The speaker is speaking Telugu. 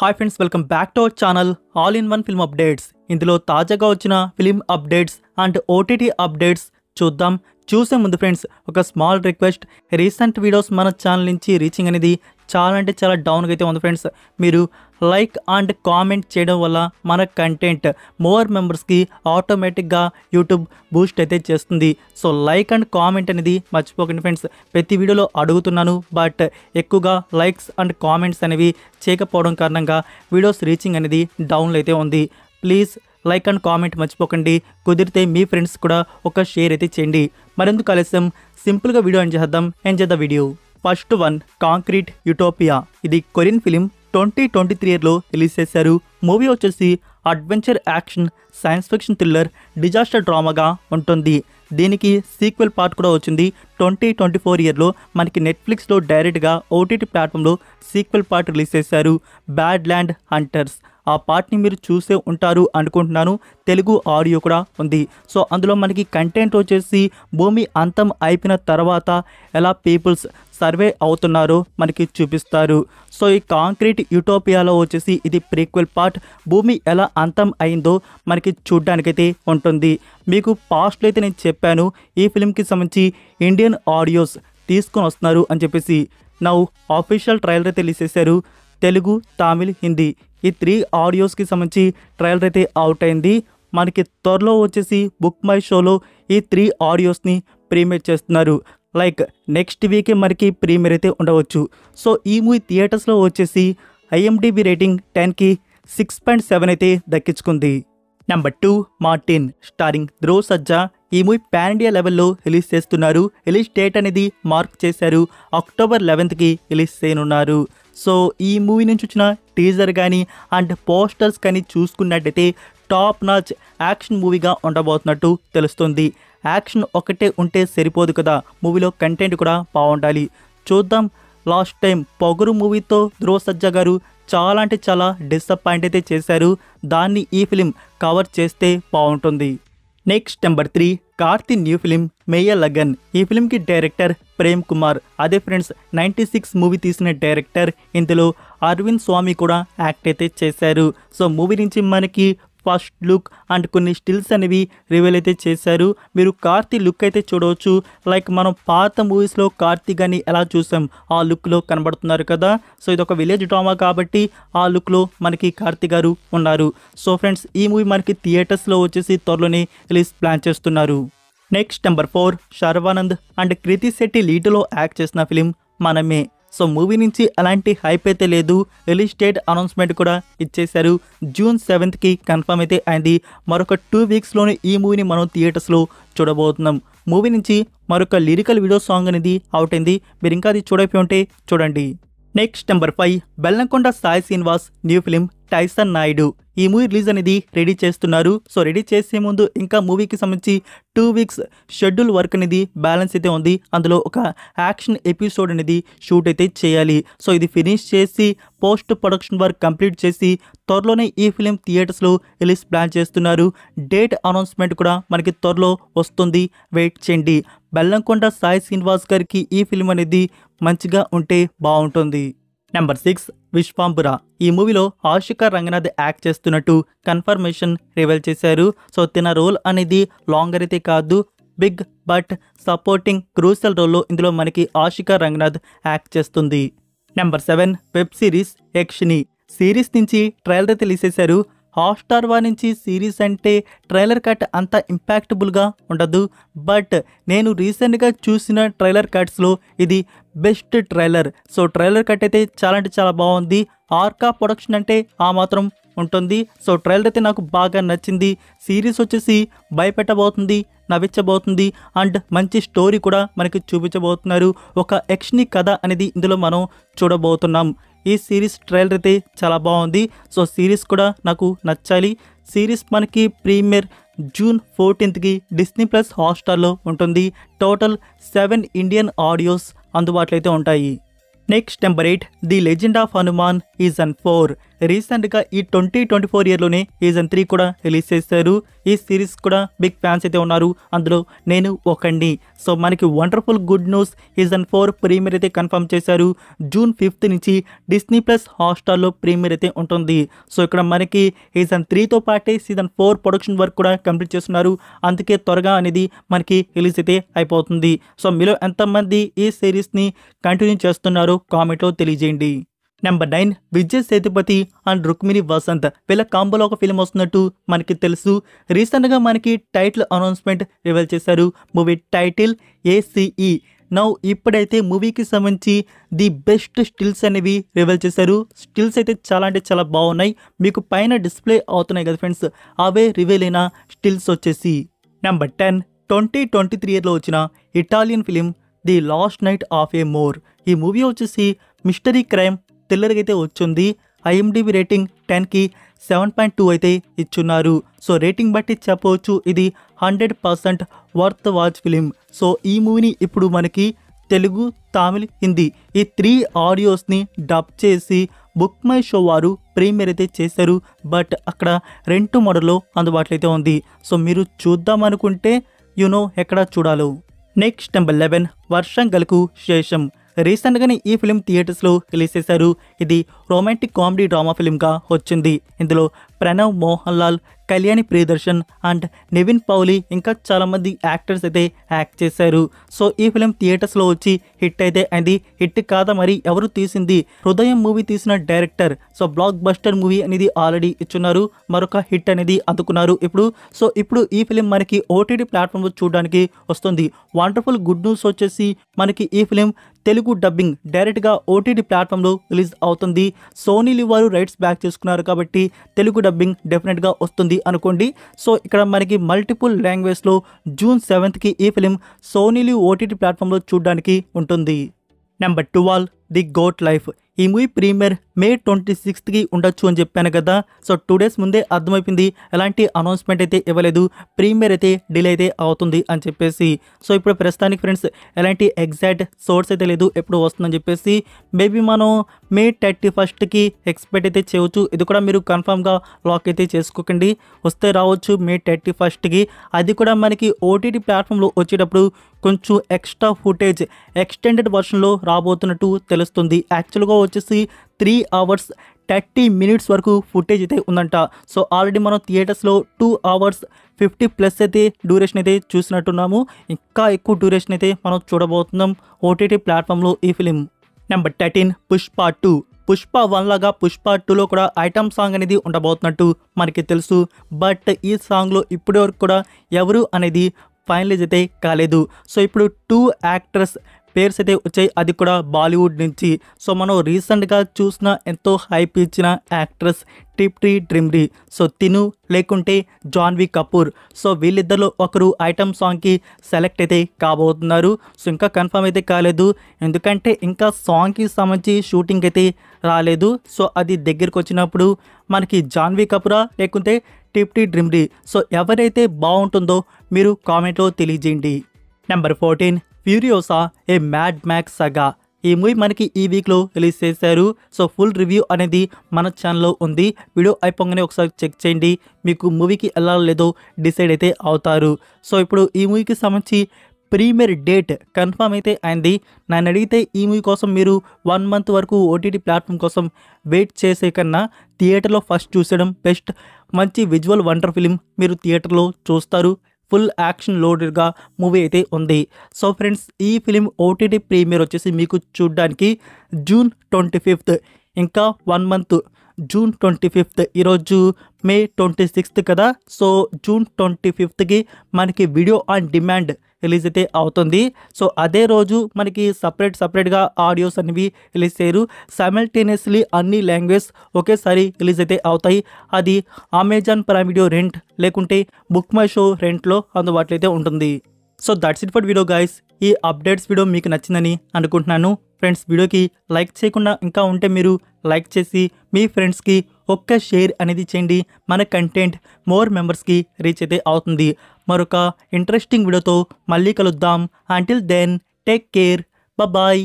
hi friends welcome back to our channel all in one film updates ఇందులో తాజాగా వచ్చిన film updates and OTT updates చూద్దాం చూసే ముందు ఫ్రెండ్స్ ఒక స్మాల్ రిక్వెస్ట్ రీసెంట్ వీడియోస్ మన ఛానల్ నుంచి రీచింగ్ అనేది చాలా అంటే చాలా డౌన్గా అయితే ఉంది ఫ్రెండ్స్ మీరు లైక్ అండ్ కామెంట్ చేయడం వల్ల మన కంటెంట్ మోర్ మెంబర్స్కి ఆటోమేటిక్గా యూట్యూబ్ బూస్ట్ అయితే చేస్తుంది సో లైక్ అండ్ కామెంట్ అనేది మర్చిపోకండి ఫ్రెండ్స్ ప్రతి వీడియోలో అడుగుతున్నాను బట్ ఎక్కువగా లైక్స్ అండ్ కామెంట్స్ అనేవి చేయకపోవడం కారణంగా వీడియోస్ రీచింగ్ అనేది డౌన్లో అయితే ఉంది ప్లీజ్ లైక్ అండ్ కామెంట్ మర్చిపోకండి కుదిరితే మీ ఫ్రెండ్స్ కూడా ఒక షేర్ అయితే చేయండి మరెందుకు ఆలస్యం సింపుల్గా వీడియో ఎంజాయ్ చేద్దాం enjoy the video first one concrete utopia ఇది Korean film twenty twenty three ఇయర్లో రిలీజ్ చేశారు మూవీ వచ్చేసి adventure action science fiction thriller disaster డ్రామాగా ఉంటుంది దీనికి సీక్వెల్ పార్ట్ కూడా వచ్చింది ట్వంటీ ట్వంటీ ఫోర్ ఇయర్లో మనకి నెట్ఫ్లిక్స్లో డైరెక్ట్గా ఓటీటీ ప్లాట్ఫామ్లో సీక్వెల్ పార్ట్ రిలీజ్ చేశారు బ్యాడ్ ల్యాండ్ హంటర్స్ ఆ పార్ట్ని మీరు చూసే ఉంటారు అనుకుంటున్నాను తెలుగు ఆడియో కూడా ఉంది సో అందులో మనకి కంటెంట్ వచ్చేసి భూమి అంతం అయిపోయిన తర్వాత ఎలా పీపుల్స్ సర్వే అవుతున్నారో మనకి చూపిస్తారు సో ఈ కాంక్రీట్ యూటోపియాలో వచ్చేసి ఇది ప్రీక్వెల్ పార్ట్ భూమి ఎలా అంతం అయిందో మనకి చూడ్డానికైతే ఉంటుంది మీకు పాస్ట్లో అయితే నేను చెప్పాను ఈ ఫిలింకి సంబంధించి ఇండియన్ ఆడియోస్ తీసుకొని వస్తున్నారు అని చెప్పేసి నా ఆఫీషియల్ ట్రైలర్ తెలియజేశారు తెలుగు తమిళ్ హిందీ ఈ త్రీ ఆడియోస్కి సంబంధించి ట్రయల్ అయితే అవుట్ అయింది మనకి త్వరలో వచ్చేసి బుక్ మై షోలో ఈ త్రీ ఆడియోస్ని ప్రీమియర్ చేస్తున్నారు లైక్ నెక్స్ట్ వీకే మనకి ప్రీమియర్ అయితే ఉండవచ్చు సో ఈ మూవీ థియేటర్స్లో వచ్చేసి ఐఎండిబి రేటింగ్ టెన్కి సిక్స్ పాయింట్ సెవెన్ అయితే దక్కించుకుంది number two Martin starring Dhruv Sajja ఈ మూవీ పాన్ ఇండియా లెవెల్లో రిలీజ్ చేస్తున్నారు రిలీజ్ డేట్ అనేది మార్క్ చేశారు అక్టోబర్ లెవెన్త్కి రిలీజ్ చేయనున్నారు సో ఈ మూవీ నుంచి వచ్చిన టీజర్ కానీ అండ్ పోస్టర్స్ కానీ చూసుకున్నట్టయితే టాప్ నాచ్ యాక్షన్ మూవీగా ఉండబోతున్నట్టు తెలుస్తుంది యాక్షన్ ఒకటే ఉంటే సరిపోదు కదా మూవీలో కంటెంట్ కూడా బాగుండాలి చూద్దాం లాస్ట్ టైం పొగరు మూవీతో ధ్రువ సజ్జా గారు చాలా అంటే చాలా డిసప్పాయింట్ అయితే చేశారు దాన్ని ఈ ఫిలిం కవర్ చేస్తే బాగుంటుంది next number three Karthi new film Meiyazhagan ఈ ఫిలింకి డైరెక్టర్ ప్రేమ్ కుమార్ అదే ఫ్రెండ్స్ నైంటీ సిక్స్ మూవీ తీసిన డైరెక్టర్ ఇందులో అరవింద్ స్వామి కూడా యాక్ట్ అయితే చేశారు సో మూవీ నుంచి మనకి ఫస్ట్ లుక్ అండ్ కొన్ని స్టిల్స్ అనేవి రివీల్ అయితే చేశారు మీరు కార్తీ లుక్ అయితే చూడవచ్చు లైక్ మనం పాత మూవీస్లో కార్తీ గాని ఎలా చూసాం ఆ లుక్లో కనబడుతున్నారు కదా సో ఇది ఒక విలేజ్ డ్రామా కాబట్టి ఆ లుక్లో మనకి కార్తీ గారు ఉన్నారు సో ఫ్రెండ్స్ ఈ మూవీ మనకి థియేటర్స్లో వచ్చేసి త్వరలోనే రిలీజ్ ప్లాన్ చేస్తున్నారు next number four Sharwanand and Krithi Shetty లీడ్లో యాక్ట్ చేసిన ఫిలిం మనమే సో మూవీ నుంచి అలాంటి హైప్ అయితే లేదు రిలీజ్ డేట్ అనౌన్స్మెంట్ కూడా ఇచ్చేశారు జూన్ సెవెంత్కి కన్ఫర్మ్ అయితే అయింది మరొక టూ వీక్స్లోనే ఈ మూవీని మనం థియేటర్స్లో చూడబోతున్నాం మూవీ నుంచి మరొక లిరికల్ వీడియో సాంగ్ అనేది అవుట్ అయింది మీరు ఇంకా అది చూడకపోయి ఉంటే చూడండి next number five Bellamkonda Sai Srinivas new film Tyson Naidu ఈ మూవీ రిలీజ్ అనేది రెడీ చేస్తున్నారు సో రెడీ చేసే ముందు ఇంకా మూవీకి సంబంధించి టూ వీక్స్ షెడ్యూల్ వర్క్ అనేది బ్యాలెన్స్ అయితే ఉంది అందులో ఒక యాక్షన్ ఎపిసోడ్ అనేది షూట్ అయితే చేయాలి సో ఇది ఫినిష్ చేసి పోస్ట్ ప్రొడక్షన్ వర్క్ కంప్లీట్ చేసి త్వరలోనే ఈ ఫిలిం థియేటర్స్లో రిలీజ్ ప్లాన్ చేస్తున్నారు డేట్ అనౌన్స్మెంట్ కూడా మనకి త్వరలో వస్తుంది వెయిట్ చేయండి బెల్లంకొండ సాయి శ్రీనివాస్ గారికి ఈ ఫిల్మ్ అనేది మంచిగా ఉంటే బాగుంటుంది నెంబర్ సిక్స్ విశ్వాంబుర ఈ మూవీలో ఆశికర్ రంగనాథ్ యాక్ట్ చేస్తున్నట్టు కన్ఫర్మేషన్ రివెల్ చేశారు సో తిన రోల్ అనేది లాంగ్ అయితే కాదు బిగ్ బట్ సపోర్టింగ్ క్రూసల్ రోల్లో ఇందులో మనకి ఆశికర్ రంగనాథ్ యాక్ట్ చేస్తుంది number seven web series Yakshini series నుంచి ట్రయల్ అయితే హాట్స్టార్ నుంచి సిరీస్ అంటే ట్రైలర్ కట్ అంత ఇంపాక్టబుల్గా ఉండదు బట్ నేను రీసెంట్గా చూసిన ట్రైలర్ కట్స్లో ఇది best trailer so trailer cut అయితే చాలా అంటే చాలా బాగుంది ఆర్కా ప్రొడక్షన్ అంటే ఆ మాత్రం ఉంటుంది సో ట్రైలర్ అయితే నాకు బాగా నచ్చింది సిరీస్ వచ్చేసి భయపెట్టబోతుంది నవ్వించబోతుంది అండ్ మంచి స్టోరీ కూడా మనకి చూపించబోతున్నారు ఒక ఎక్స్ని కథ అనేది ఇందులో మనం చూడబోతున్నాం ఈ సిరీస్ ట్రైలర్ అయితే చాలా బాగుంది సో సిరీస్ కూడా నాకు నచ్చాలి సిరీస్ మనకి ప్రీమియర్ జూన్ ఫోర్టీన్త్కి డిస్నీ ప్లస్ హాట్స్టార్లో ఉంటుంది టోటల్ సెవెన్ ఇండియన్ ఆడియోస్ అందుబాటులో అయితే ఉంటాయి next number eight the legend of Hanuman season four రీసెంట్గా ఈ ట్వంటీ ట్వంటీ ఫోర్ ఇయర్లోనే సీజన్ త్రీ కూడా రిలీజ్ చేశారు ఈ సిరీస్ కూడా బిగ్ ఫ్యాన్స్ అయితే ఉన్నారు అందులో నేను ఒకండి సో మనకి wonderful good news season four premiere అయితే కన్ఫర్మ్ చేశారు జూన్ ఫిఫ్త్ నుంచి డిస్నీ ప్లస్ హాట్స్టార్లో ప్రీమియర్ అయితే ఉంటుంది సో ఇక్కడ మనకి సీజన్ త్రీతో పాటే సీజన్ ఫోర్ ప్రొడక్షన్ వర్క్ కూడా కంప్లీట్ చేస్తున్నారు అందుకే త్వరగా అనేది మనకి రిలీజ్ అయితే అయిపోతుంది సో మీలో ఎంతమంది ఈ సిరీస్ని కంటిన్యూ చేస్తున్నారో కామెంట్లో తెలియజేయండి number nine Vijay Sethupathi and Rukmini Vasanth వీళ్ళ కాంబోలో ఒక ఫిలిం వస్తున్నట్టు మనకి తెలుసు రీసెంట్గా మనకి టైటిల్ అనౌన్స్మెంట్ రివీల్ చేశారు మూవీ టైటిల్ ఏసీఈ నౌ ఇప్పుడైతే మూవీకి సంబంధించి ది బెస్ట్ స్టిల్స్ అనేవి రివీల్ చేశారు స్టిల్స్ అయితే చాలా అంటే చాలా బాగున్నాయి మీకు పైన డిస్ప్లే అవుతున్నాయి కదా ఫ్రెండ్స్ అవే రివీల్ అయిన స్టిల్స్ వచ్చేసి number ten twenty twenty three ఇయర్లో వచ్చిన Italian film the last night of Amore ఈ మూవీ వచ్చేసి మిస్టరీ క్రైమ్ థ్రిల్లర్కి అయితే వచ్చింది ఐఎండిబి రేటింగ్ టెన్కి సెవెన్ పాయింట్ టూ అయితే ఇచ్చున్నారు సో రేటింగ్ బట్టి చెప్పవచ్చు ఇది hundred percent worth watch film so ఈ మూవీని ఇప్పుడు మనకి తెలుగు తమిళ్ హిందీ ఈ త్రీ ఆడియోస్ని డబ్ చేసి బుక్ మై షో వారు ప్రీమియర్ అయితే చేశారు బట్ అక్కడ రెంటు మోడల్లో అందుబాటులో అయితే ఉంది సో మీరు చూద్దాం అనుకుంటే యూనో ఎక్కడ చూడాలో నెక్స్ట్ నెంబర్ లెవెన్ వర్షం గలకు శేషం రీసెంట్ గానే ఈ ఫిలిం థియేటర్స్లో రిలీజ్ చేశారు ఇది రొమాంటిక్ కామెడీ డ్రామా గా వచ్చింది ఇందులో ప్రణవ్ మోహన్ లాల్ కళ్యాణి ప్రియదర్శన్ అండ్ నివిన్ పౌలి ఇంకా చాలామంది యాక్టర్స్ అయితే యాక్ట్ చేశారు సో ఈ ఫిలిం థియేటర్స్లో వచ్చి హిట్ అయితే అయింది హిట్ కాదా మరి ఎవరు తీసింది హృదయం మూవీ తీసిన director so blockbuster movie అనేది ఆల్రెడీ ఇచ్చున్నారు మరొక హిట్ అనేది అందుకున్నారు ఇప్పుడు సో ఇప్పుడు ఈ ఫిలిం మనకి ఓటీటీ ప్లాట్ఫామ్లో చూడడానికి వస్తుంది వండర్ఫుల్ గుడ్ న్యూస్ వచ్చేసి మనకి ఈ ఫిలిం తెలుగు డబ్బింగ్ డైరెక్ట్గా ఓటీటీ ప్లాట్ఫామ్లో రిలీజ్ అవుతుంది సోనీలు వారు రైట్స్ బ్యాక్ చేసుకున్నారు కాబట్టి తెలుగు డబ్బింగ్ గా వస్తుంది అనుకోండి సో ఇక్కడ మనకి మల్టిపుల్ లాంగ్వేజ్ లో జూన్ కి ఈ ఫిలిం సోనీలు ఓటీటీ ప్లాట్ఫామ్ లో చూడడానికి ఉంటుంది number twelve the goat life ఈ మూవీ ప్రీమియర్ మే ట్వంటీ సిక్స్త్కి ఉండొచ్చు అని చెప్పాను కదా సో టూ డేస్ ముందే అర్థమైపోయింది ఎలాంటి అనౌన్స్మెంట్ అయితే ఇవ్వలేదు ప్రీమియర్ అయితే డిలే అయితే అవుతుంది అని చెప్పేసి సో ఇప్పుడు ప్రస్తుతానికి ఫ్రెండ్స్ ఎలాంటి ఎగ్జాక్ట్ సోర్స్ అయితే లేదు ఎప్పుడు వస్తుందని చెప్పేసి మేబీ మనం మే థర్టీ ఫస్ట్కి ఎక్స్పెక్ట్ అయితే చేయవచ్చు ఇది కూడా మీరు కన్ఫామ్గా లాక్ అయితే చేసుకోకండి వస్తే రావచ్చు మే థర్టీ ఫస్ట్కి అది కూడా మనకి ఓటీటీ ప్లాట్ఫామ్లో వచ్చేటప్పుడు కొంచెం ఎక్స్ట్రా ఫుటేజ్ ఎక్స్టెండెడ్ వర్షన్లో రాబోతున్నట్టు తెలుస్తుంది యాక్చువల్గా వచ్చేసి త్రీ అవర్స్ థర్టీ మినిట్స్ వరకు ఫుటేజ్ అయితే ఉందంట సో ఆల్రెడీ మనం థియేటర్స్లో టూ అవర్స్ ఫిఫ్టీ ప్లస్ అయితే డ్యూరేషన్ అయితే చూసినట్టున్నాము ఇంకా ఎక్కువ డ్యూరేషన్ అయితే మనం చూడబోతున్నాం ఓటీటీ ప్లాట్ఫామ్లో ఈ film number thirteen Pushpa two Pushpa one లాగా పుష్ప టూలో కూడా ఐటమ్ సాంగ్ అనేది ఉండబోతున్నట్టు మనకి తెలుసు బట్ ఈ సాంగ్లో ఇప్పటి వరకు కూడా ఎవరు అనేది ఫైనలైజ్ అయితే కాలేదు సో ఇప్పుడు టూ యాక్టర్స్ పేర్స్ అయితే వచ్చాయి అది కూడా బాలీవుడ్ నుంచి సో మనం రీసెంట్గా చూసిన ఎంతో హైప్ ఇచ్చిన యాక్ట్రెస్ డ్రిమ్ డ్రిమ్రీ సో తిను లేకుంటే జాన్వి కపూర్ సో వీళ్ళిద్దరిలో ఒకరు ఐటమ్ సాంగ్కి సెలెక్ట్ అయితే కాబోతున్నారు సో ఇంకా కన్ఫర్మ్ అయితే కాలేదు ఎందుకంటే ఇంకా సాంగ్కి సంబంధించి షూటింగ్ అయితే రాలేదు సో అది దగ్గరకు వచ్చినప్పుడు మనకి జాన్వి కపూరా లేకుంటే టిప్టీ డ్రిమ్రీ సో ఎవరైతే బాగుంటుందో మీరు కామెంట్లో తెలియజేయండి number fourteen Furiosa a Mad Max saga ఈ మూవీ మనకి ఈ వీక్లో రిలీజ్ చేశారు సో ఫుల్ రివ్యూ అనేది మన ఛానల్లో ఉంది వీడియో అయిపోగానే ఒకసారి చెక్ చేయండి మీకు మూవీకి వెళ్ళాలో లేదో డిసైడ్ అయితే అవుతారు సో ఇప్పుడు ఈ మూవీకి సంబంధించి ప్రీమియర్ డేట్ కన్ఫర్మ్ అయితే అయింది నన్ను అడిగితే ఈ మూవీ కోసం మీరు వన్ మంత్ వరకు ఓటీటీ ప్లాట్ఫామ్ కోసం వెయిట్ చేసే కన్నా థియేటర్లో ఫస్ట్ చూసడం బెస్ట్ మంచి విజువల్ వండర్ ఫిలిం మీరు థియేటర్లో చూస్తారు ఫుల్ యాక్షన్ లోడెడ్గా మూవీ అయితే ఉంది సో ఫ్రెండ్స్ ఈ ఫిలిం ఓటీటీ ప్రీమియర్ వచ్చేసి మీకు చూడడానికి జూన్ ట్వంటీ ఫిఫ్త్ ఇంకా one month June twenty fifth ఈరోజు మే ట్వంటీ సిక్స్త్ కదా సో జూన్ ట్వంటీ ఫిఫ్త్కి మనకి వీడియో ఆన్ డిమాండ్ రిలీజ్ అయితే అవుతుంది సో అదే రోజు మనకి సపరేట్ సపరేట్గా ఆడియోస్ అనేవి రిలీజ్ చేయరు సైమల్టేనియస్లీ అన్ని లాంగ్వేజ్ ఒకేసారి రిలీజ్ అయితే అవుతాయి అది అమెజాన్ ప్రైమ్ వీడియో రెంట్ లేకుంటే బుక్ మై షో రెంట్లో అందుబాటులో అయితే ఉంటుంది so that's it for video guys ఈ అప్డేట్స్ వీడియో మీకు నచ్చిందని అనుకుంటున్నాను ఫ్రెండ్స్ వీడియోకి లైక్ చేయకుండా ఇంకా ఉంటే మీరు లైక్ చేసి మీ ఫ్రెండ్స్కి ఒక్క షేర్ అనేది చేయండి మన కంటెంట్ మోర్ మెంబర్స్కి రీచ్ అయితే అవుతుంది మరొక ఇంట్రెస్టింగ్ వీడియోతో మళ్ళీ కలుద్దాం until then take care bye